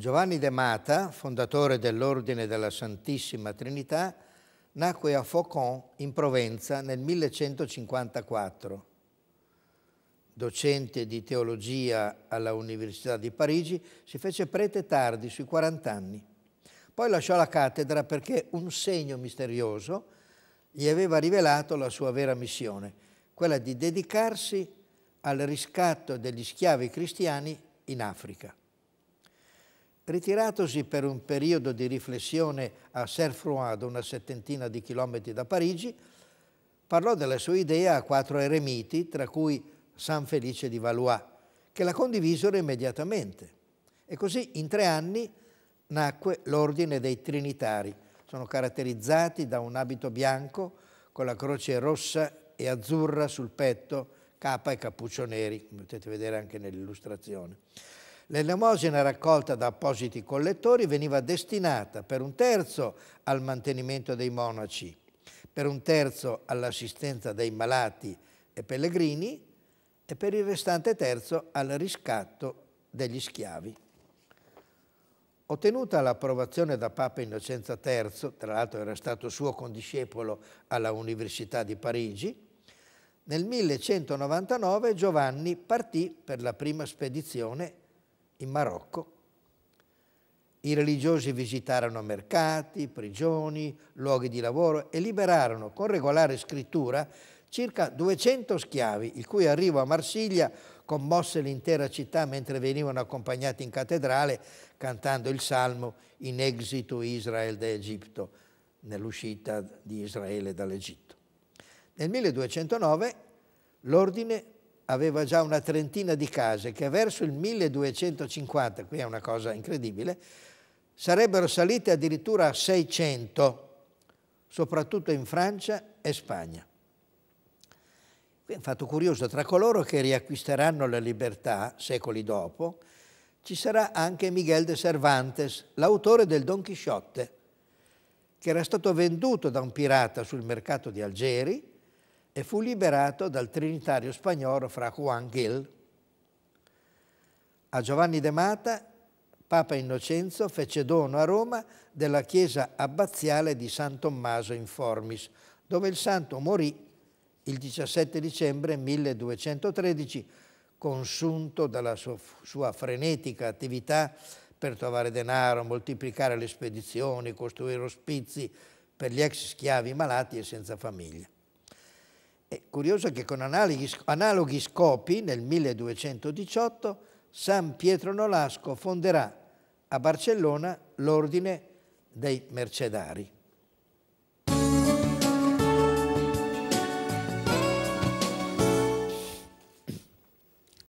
Giovanni De Mata, fondatore dell'Ordine della Santissima Trinità, nacque a Faucon in Provenza nel 1154. Docente di teologia alla Università di Parigi, si fece prete tardi, sui 40 anni. Poi lasciò la cattedra perché un segno misterioso gli aveva rivelato la sua vera missione, quella di dedicarsi al riscatto degli schiavi cristiani in Africa. Ritiratosi per un periodo di riflessione a Serfroid, una settantina di chilometri da Parigi, parlò della sua idea a quattro eremiti, tra cui San Felice di Valois, che la condivisero immediatamente. E così in tre anni nacque l'ordine dei Trinitari. Sono caratterizzati da un abito bianco con la croce rossa e azzurra sul petto, capa e cappuccio neri, come potete vedere anche nell'illustrazione. L'elemosina raccolta da appositi collettori veniva destinata per un terzo al mantenimento dei monaci, per un terzo all'assistenza dei malati e pellegrini e per il restante terzo al riscatto degli schiavi. Ottenuta l'approvazione da Papa Innocenzo III, tra l'altro era stato suo condiscepolo alla Università di Parigi, nel 1199 Giovanni partì per la prima spedizione in Marocco. I religiosi visitarono mercati, prigioni, luoghi di lavoro e liberarono con regolare scrittura circa 200 schiavi, il cui arrivo a Marsiglia commosse l'intera città mentre venivano accompagnati in cattedrale cantando il salmo In exito Israel da Egitto, nell'uscita di Israele dall'Egitto. Nel 1209 l'ordine aveva già una trentina di case che verso il 1250, qui è una cosa incredibile, sarebbero salite addirittura a 600, soprattutto in Francia e Spagna. Qui è un fatto curioso, tra coloro che riacquisteranno la libertà secoli dopo, ci sarà anche Miguel de Cervantes, l'autore del Don Chisciotte, che era stato venduto da un pirata sul mercato di Algeri e fu liberato dal trinitario spagnolo fra Juan Gil. A Giovanni de Mata, Papa Innocenzo fece dono a Roma della chiesa abbaziale di San Tommaso in Formis, dove il santo morì il 17 dicembre 1213, consunto dalla sua, sua frenetica attività per trovare denaro, moltiplicare le spedizioni, costruire ospizi per gli ex schiavi malati e senza famiglia. È curioso che con analoghi, analoghi scopi nel 1218 San Pietro Nolasco fonderà a Barcellona l'ordine dei mercedari.